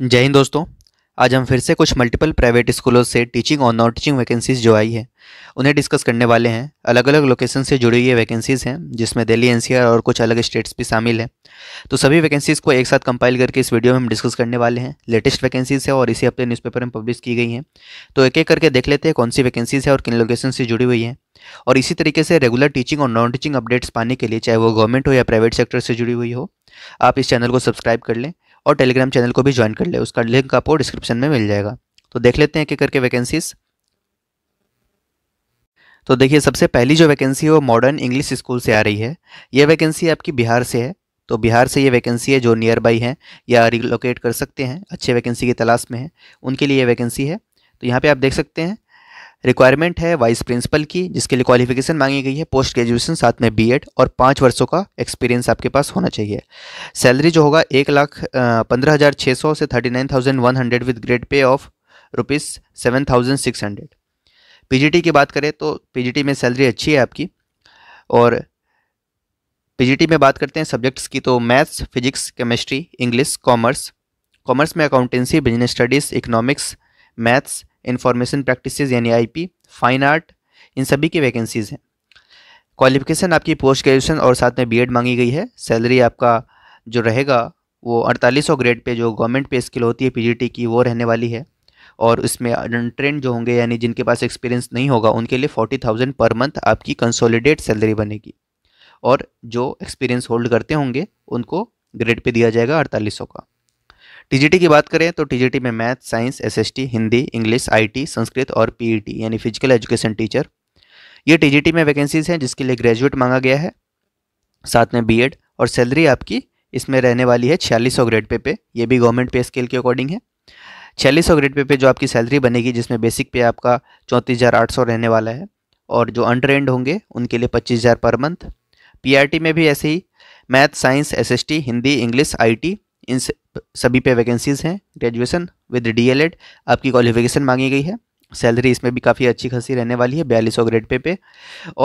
जय हिंद दोस्तों आज हम फिर से कुछ मल्टीपल प्राइवेट स्कूलों से टीचिंग और नॉन टीचिंग वैकेंसीज जो आई है उन्हें डिस्कस करने वाले हैं अलग अलग लोकेशन से जुड़ी ये वैकेंसीज़ हैं जिसमें दिल्ली एनसीआर और कुछ अलग स्टेट्स भी शामिल हैं तो सभी वैकेंसीज़ को एक साथ कंपाइल करके इस वीडियो में हम डिस्कस करने वाले हैं लेटेस्ट वैकेंसीज़ है और इसी हफ्ते न्यूज़पेपर में पब्लिश की गई हैं तो एक एक करके देख लेते हैं कौन सी वैकेंसीज़ है और किन लोकेशन से जुड़ी हुई हैं और इसी तरीके से रेगुलर टीचिंग और नॉन टीचिंग अपडेट्स पाने के लिए चाहे वो गवर्नमेंट हो या प्राइवेट सेक्टर से जुड़ी हुई हो आप इस चैनल को सब्सक्राइब कर लें और टेलीग्राम चैनल को भी ज्वाइन कर ले उसका लिंक आपको डिस्क्रिप्शन में मिल जाएगा तो देख लेते हैं एक करके वैकेंसीज़ तो देखिए सबसे पहली जो वैकेंसी है वो मॉडर्न इंग्लिश स्कूल से आ रही है ये वैकेंसी आपकी बिहार से है तो बिहार से ये वैकेंसी है जो नियर बाई हैं या रिलोकेट कर सकते हैं अच्छे वैकेंसी की तलाश में है उनके लिए ये वैकेंसी है तो यहाँ पे आप देख सकते हैं रिक्वायरमेंट है वाइस प्रिंसिपल की जिसके लिए क्वालिफिकेशन मांगी गई है पोस्ट ग्रेजुएशन साथ में बीएड और पाँच वर्षों का एक्सपीरियंस आपके पास होना चाहिए सैलरी जो होगा एक लाख पंद्रह हज़ार छः सौ से thirty nine thousand one hundred with grade pay of rupees seven thousand six hundred P की बात करें तो पी में सैलरी अच्छी है आपकी और पी में बात करते हैं सब्जेक्ट्स की तो maths physics chemistry English commerce commerce में accountancy business studies economics maths information practices यानी आईपी फाइन आर्ट इन सभी की वैकेंसीज़ हैं क्वालिफिकेशन आपकी पोस्ट ग्रेजुएशन और साथ में बीएड मांगी गई है सैलरी आपका जो रहेगा वो अड़तालीस सौ ग्रेड पे जो गवर्नमेंट पे स्किल होती है पीजीटी की वो रहने वाली है और इसमें ट्रेंड जो होंगे यानी जिनके पास एक्सपीरियंस नहीं होगा उनके लिए फोर्टी थाउजेंड पर मंथ आपकी कंसोलिडेट सैलरी बनेगी और जो एक्सपीरियंस होल्ड करते होंगे उनको ग्रेड पे दिया जाएगा अड़तालीस सौ का टीजीटी की बात करें तो टीजीटी में math science SST Hindi English IT Sanskrit और पीईटी e यानी फिजिकल एजुकेशन टीचर ये टीजीटी में वैकेंसीज हैं जिसके लिए ग्रेजुएट मांगा गया है साथ में बीएड और सैलरी आपकी इसमें रहने वाली है छियालीस सौ ग्रेड पे पे ये भी गवर्नमेंट पे स्केल के अकॉर्डिंग है छियालीस सौ ग्रेड पे पे जो आपकी सैलरी बनेगी जिसमें बेसिक पे आपका चौंतीस हज़ार आठ सौ रहने वाला है और जो अनट्रेंड होंगे उनके लिए पच्चीस हज़ार पर मंथ पीआरटी e में भी ऐसे ही math science SST Hindi English IT इन सभी पे वैकेंसीज़ हैं ग्रेजुएसन विद डीएलएड आपकी क्वालिफिकेशन मांगी गई है सैलरी इसमें भी काफ़ी अच्छी खासी रहने वाली है बयालीस सौ ग्रेड पे पे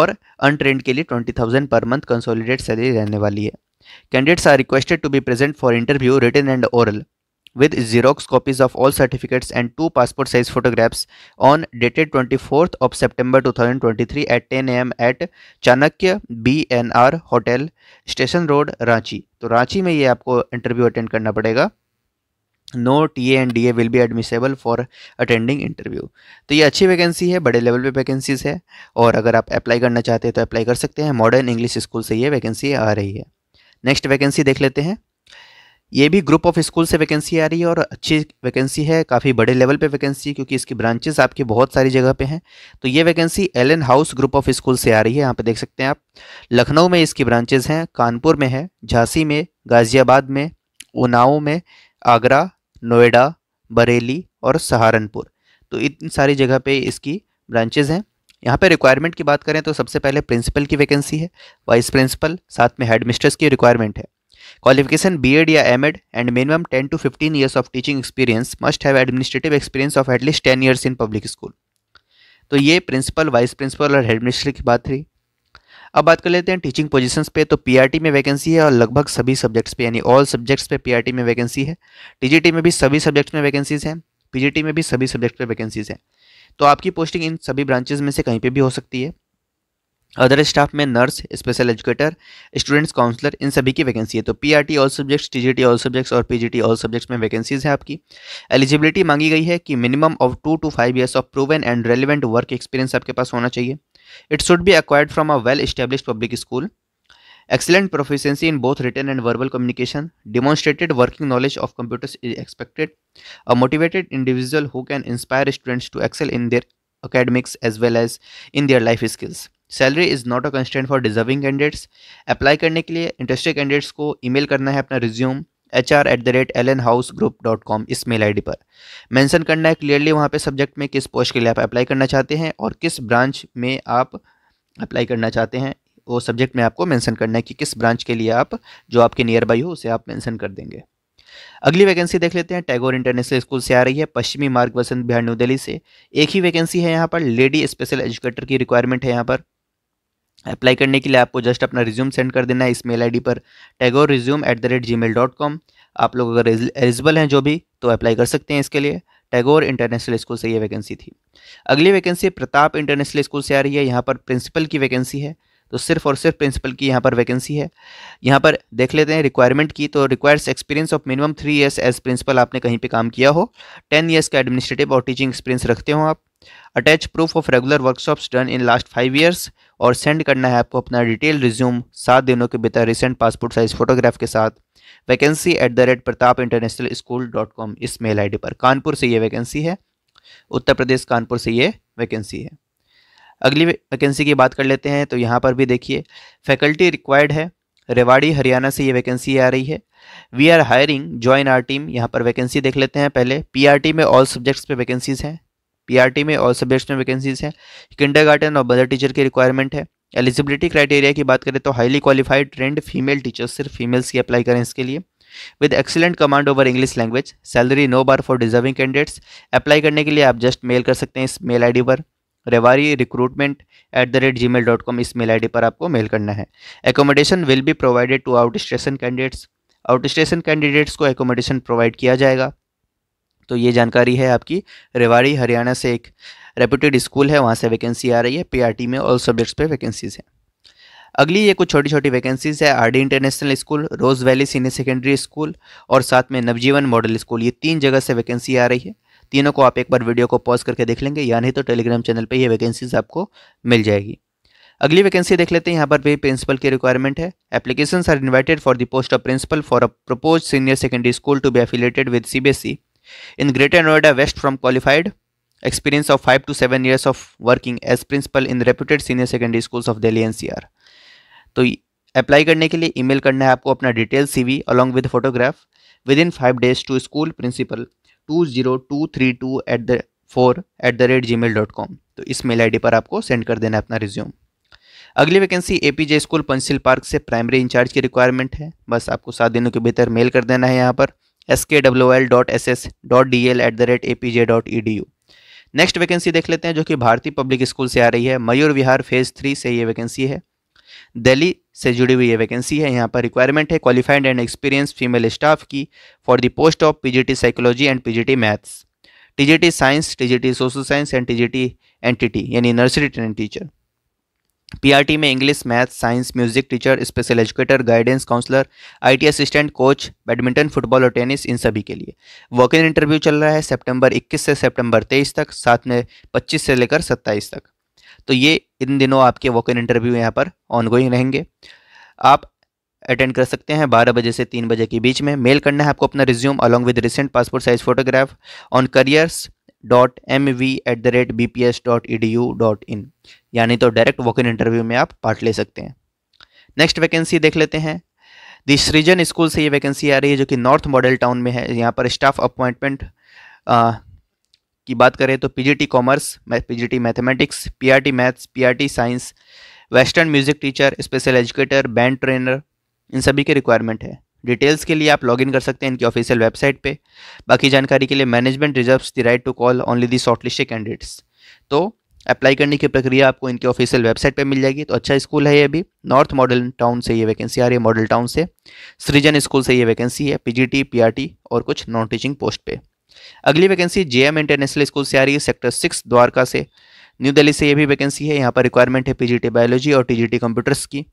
और अनट्रेंड के लिए twenty thousand per month consolidate salary रहने वाली है candidates are requested to be present for interview written and oral with Xerox copies of all certificates and two passport size photographs on dated 24th of September 2023 at 10 am at Chanakya BNR Hotel Station Road Ranchi तो रांची में ये आपको interview attend करना पड़ेगा no T and D A will be admissible for attending interview तो ये अच्छी vacancy है बड़े लेवल पे वैकेंसीज़ है और अगर आप अप्लाई करना चाहते हैं तो अप्लाई कर सकते हैं मॉडर्न इंग्लिश स्कूल से ये वैकेंसी आ रही है नेक्स्ट वैकेंसी देख लेते हैं ये भी ग्रुप ऑफ स्कूल से वैकेंसी आ रही है और अच्छी वैकेंसी है काफ़ी बड़े लेवल पे वैकेंसी क्योंकि इसकी ब्रांचेस आपकी बहुत सारी जगह पे हैं तो ये vacancy L N house group of school से आ रही है यहाँ पे देख सकते हैं आप लखनऊ में इसकी ब्रांचेस हैं कानपुर में है झांसी में गाज़ियाबाद में उनाव में आगरा नोएडा बरेली और सहारनपुर तो इन सारी जगह पर इसकी ब्रांचेज़ हैं यहाँ पे रिक्वायरमेंट की बात करें तो सबसे पहले प्रिंसिपल की वैकेंसी है वाइस प्रिंसिपल साथ में हेडमिस्ट्रेस की रिक्वायरमेंट है क्वालिफिकेशन बीएड या MEd and minimum ten to fifteen years of teaching experience must have administrative experience of at least ten years in public school तो ये प्रिंसिपल वाइस प्रिंसिपल और हेडमिनिस्टर की बात थी अब बात कर लेते हैं टीचिंग पोजीशंस पे तो पीआरटी में वैकेंसी है और लगभग सभी सब्जेक्ट्स पे यानी ऑल सब्जेक्ट्स पे पीआरटी में वैकेंसी है टीजीटी में भी सभी सब्जेक्ट्स में वैकेंसीज हैं पीजीटी में भी सभी सब्जेक्ट पे वैकेंसीज हैं तो आपकी पोस्टिंग इन सभी ब्रांचेज में से कहीं पर भी हो सकती है अदर स्टाफ में nurse special educator students counsellor इन सभी की वैकेंसी है तो P all subjects T all subjects और पी ऑल सब्जेक्ट्स में वैकेंसीज है आपकी एलिजिबिलिटी मांगी गई है कि minimum of two to five years of proven and relevant work experience आपके पास होना चाहिए it should be acquired from a well establish public school excellent proficiency in both written and verbal communication demonstrated working knowledge of computers is expected a motivated individual who can inspire students to excel in their academics as well as in their life skills salary is not a constraint for deserving candidates apply करने के लिए interested candidates को email करना है अपना resume H R at the rate L N house group dot com इस mail I D पर mention करना है क्लियरली वहाँ पर सब्जेक्ट में किस पोस्ट के लिए आप अप्लाई करना चाहते हैं और किस ब्रांच में आप अप्लाई करना चाहते हैं वो सब्जेक्ट में आपको मैंसन करना है कि किस ब्रांच के लिए आप जो आपके नियर बाई हो उसे आप मैंसन कर देंगे अगली वैकेंसी देख लेते हैं टैगोर इंटरनेशनल स्कूल से आ रही है पश्चिमी मार्ग वसंत बिहार न्यू दिल्ली से एक ही वैकेंसी है यहाँ पर लेडी स्पेशल एजुकेटर की रिक्वायरमेंट है यहाँ पर अप्लाई करने के लिए आपको जस्ट अपना रिज्यूम सेंड कर देना है इस मेल आई पर Tagore resume at the rate ji mail dot com आप लोग अगर एलिजिबल हैं जो भी तो अप्लाई कर सकते हैं इसके लिए टैगोर इंटरनेशनल स्कूल से ये वैकेंसी थी अगली वैकेंसी प्रताप इंटरनेशनल स्कूल से आ रही है यहाँ पर प्रिंसिपल की वैकेंसी है तो सिर्फ और सिर्फ प्रिंसिपल की यहाँ पर वैकेंसी है यहाँ पर देख लेते हैं रिक्वायरमेंट की तो requires experience of minimum three years as principal आपने कहीं पे काम किया हो टेन ईयर्स का एडमिनिस्ट्रेटिव और टीचिंग एक्सपीरियंस रखते हो आप attach proof of regular workshops done in last five years और सेंड करना है आपको अपना डिटेल रिज्यूम सात दिनों के भीतर रिसेंट पासपोर्ट साइज फोटोग्राफ के साथ vacancy at the rate Pratap international school dot com इस मेल डी पर कानपुर से ये वैकेंसी है उत्तर प्रदेश कानपुर से ये वैकेंसी है अगली वैकेंसी की बात कर लेते हैं तो यहाँ पर भी देखिए फैकल्टी रिक्वायर्ड है रेवाड़ी हरियाणा से ये वैकेंसी आ रही है we are hiring join our team यहाँ पर वैकेंसी देख लेते हैं पहले टी में ऑल सब्जेक्ट्स पे वैकेंसीज हैं पीआरटी में और सब्जेक्ट्स में वैकेंसीज हैं गार्डन और बदर टीचर की रिक्वायरमेंट है एलिजिबिलिटी क्राइटेरिया की बात करें तो highly qualified trained female teachers सिर्फ फीमेल्स की अप्लाई करें इसके लिए with excellent command over English language salary no bar for deserving candidates apply करने के लिए आप जस्ट मेल कर सकते हैं इस मेल आई पर Rewari recruitment at the rate ji mail dot com इस मेल आई डी पर आपको मेल करना है accommodation will be provided to out station candidates out station candidates को एकोमोडेशन प्रोवाइड किया जाएगा तो ये जानकारी है आपकी रेवाड़ी हरियाणा से एक रेप्यूटेड स्कूल है वहाँ से वैकेंसी आ रही है पीआरटी में ऑल सब्जेक्ट्स पे वैकेंसीज़ हैं अगली ये कुछ छोटी छोटी वैकेंसीज़ है R international school rose valley senior secondary school और साथ में नवजीवन मॉडल स्कूल ये तीन जगह से वैकेंसी आ रही है तीनों को आप एक बार वीडियो को पॉज करके देख लेंगे या नहीं तो टेलीग्राम चैनल पर ये वैकेंसीज आपको मिल जाएगी अगली वैकेंसी देख लेते हैं यहाँ पर भी प्रिंसिपल की रिक्वायरमेंट है application are invited for the post of principal for a propose senior secondary school to be affiliated with CBSE In Greater Noida West from qualified, experience of 5 to 7 years of working as principal in reputed senior secondary schools of Delhi NCR. तो apply करने के लिए email करना है आपको अपना detail CV along with photograph within five days to school principal two zero two three two at the four at the rate ji mail dot com तो इस मेल आईडी पर आपको सेंड कर देना है अपना रिज्यूम अगली vacancy A P J school Panchsheel park से प्राइमरी इंचार्ज की रिक्वायरमेंट है बस आपको सात दिनों के भीतर मेल कर देना है यहाँ पर S K W L dot S S dot D L at the rate A P J dot E D U next vacancy देख लेते हैं जो कि भारतीय पब्लिक स्कूल से आ रही है मयूर विहार फेज थ्री से ये वैकेंसी है दिल्ली से जुड़ी हुई ये वैकेंसी है यहाँ पर रिक्वायरमेंट है qualified and experience female staff की for the post of PGT psychology and PGT maths TGT science TGT social science and TGT T यानी नर्सरी ट्रेनिंग टीचर पीआरटी में English math science music teacher special educator guidance counsellor IT assistant coach badminton football और tennis इन सभी के लिए walk in interview चल रहा है सितंबर 21 से सितंबर 23 तक साथ में 25 से लेकर 27 तक तो ये इन दिनों आपके वॉक इन इंटरव्यू यहाँ पर ऑनगोइंग रहेंगे आप अटेंड कर सकते हैं बारह बजे से तीन बजे के बीच में मेल करना है आपको अपना resume along with recent passport size photograph on careers dot M V at the rate B P S dot E D U dot in यानी तो डायरेक्ट वॉक इन इंटरव्यू में आप पार्ट ले सकते हैं नेक्स्ट वैकेंसी देख लेते हैं द सृजन स्कूल से ये वैकेंसी आ रही है जो कि नॉर्थ मॉडल टाउन में है यहाँ पर स्टाफ अपॉइंटमेंट की बात करें तो PGT commerce PGT mathematics PRT maths PRT science western music teacher special educator band trainer इन सभी के रिक्वायरमेंट है डिटेल्स के लिए आप लॉगिन कर सकते हैं इनकी ऑफिशियल वेबसाइट पे बाकी जानकारी के लिए management reserves the right to call only the shortlisted candidates तो अप्लाई करने की प्रक्रिया आपको इनके ऑफिशियल वेबसाइट पे मिल जाएगी तो अच्छा स्कूल है ये अभी नॉर्थ मॉडल टाउन से ये वैकेंसी आ रही है मॉडल टाउन से सृजन स्कूल से ये वैकेंसी है पीजीटी पीआरटी और कुछ नॉन टीचिंग पोस्ट पे अगली वैकेंसी जेएम इंटरनेशनल स्कूल से आ रही है सेक्टर सिक्स द्वारका से न्यू दिल्ली से ये भी वैकेंसी है यहाँ पर रिक्वायरमेंट है पी बायोलॉजी और टी कंप्यूटर्स की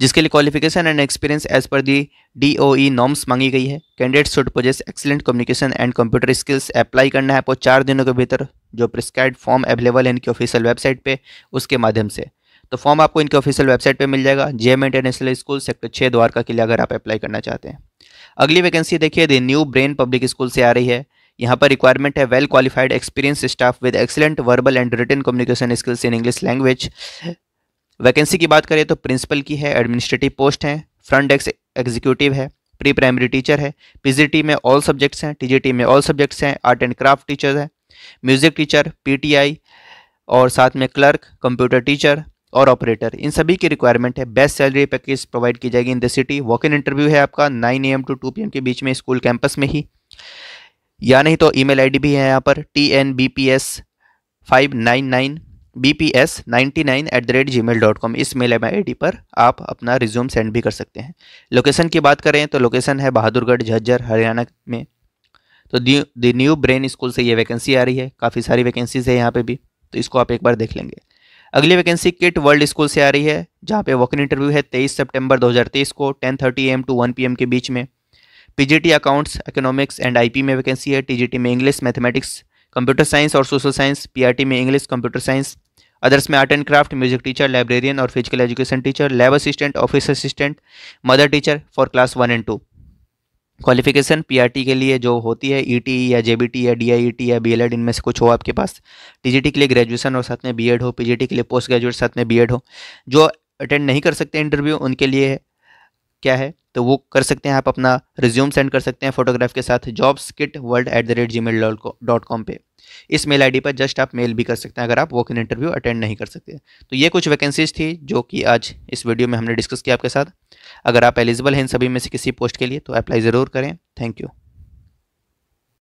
जिसके लिए qualification and experience as per the D O ई मांगी गई है candidate should possess excellent communication and computer skills apply करना है आपको चार दिनों के भीतर जो प्रिस्क्राइब फॉर्म अवेलेबल है इनकी ऑफिशियल वेबसाइट पर उसके माध्यम से तो फॉर्म आपको इनके ऑफिशियल वेबसाइट पर मिल जाएगा जे इंटरनेशनल स्कूल सेक्टर छः द्वारका के लिए अगर आप अप्लाई करना चाहते हैं अगली वैकेंसी देखिए the new brain public school से आ रही है यहाँ पर रिक्वायरमेंट है well qualified experience staff with excellent verbal and written communication skills in English language vacancy की बात करें तो प्रिंसिपल की है एडमिनिस्ट्रेटिव पोस्ट है फ्रंट डेस्क एग्जीक्यूटिव है प्री प्राइमरी टीचर है पीजीटी में ऑल सब्जेक्ट्स हैं टीजीटी में ऑल सब्जेक्ट्स हैं आर्ट एंड क्राफ्ट टीचर है म्यूज़िक टीचर पीटीआई और साथ में क्लर्क कंप्यूटर टीचर और ऑपरेटर इन सभी की रिक्वायरमेंट है बेस्ट सैलरी पैकेज प्रोवाइड की जाएगी in the city walk in interview है आपका nine A to two P M के बीच में स्कूल कैंपस में ही या नहीं तो ईमेल आईडी भी है यहाँ पर T N B P S five nine nine B P S ninety nine at the rate ji mail dot com इस मेल एम आई डी पर आप अपना रिज्यूम सेंड भी कर सकते हैं लोकेशन की बात करें तो लोकेशन है बहादुरगढ़ झज्जर हरियाणा में तो द न्यू ब्रेन स्कूल से ये वैकेंसी आ रही है काफ़ी सारी वैकेंसीज है यहाँ पे भी तो इसको आप एक बार देख लेंगे अगली वैकेंसी किट वर्ल्ड स्कूल से आ रही है जहाँ पे वॉकिन इंटरव्यू है दो हज़ार तेईस को ten thirty M to P M के बीच में T accounts economics and P में वैकेंसी है टी में इंग्लिश मैथमेटिक्स कंप्यूटर साइंस और सोशल साइंस पीआरटी में इंग्लिश कंप्यूटर साइंस अदर्स में art and craft music teacher librarian और physical education teacher lab assistant office assistant mother teacher for class one and two qualification PRT के लिए जो होती है ETE e e या JBT या डीआईईटी e या बीएलएड इनमें से कुछ हो आपके पास टीजीटी के लिए ग्रेजुएशन और साथ में बीएड हो पीजीटी के लिए पोस्ट ग्रेजुएट साथ में बीएड हो जो अटेंड नहीं कर सकते इंटरव्यू उनके लिए क्या है तो वो कर सकते हैं आप अपना रिज्यूम सेंड कर सकते हैं फोटोग्राफ के साथ jobs kit world at the rate ji mail dot com पर इस मेल आईडी पर जस्ट आप मेल भी कर सकते हैं अगर आप वॉक इन इंटरव्यू अटेंड नहीं कर सकते तो ये कुछ वैकेंसीज थी जो कि आज इस वीडियो में हमने डिस्कस किया आपके साथ अगर आप एलिजिबल हैं इन सभी में से किसी पोस्ट के लिए तो अप्लाई ज़रूर करें थैंक यू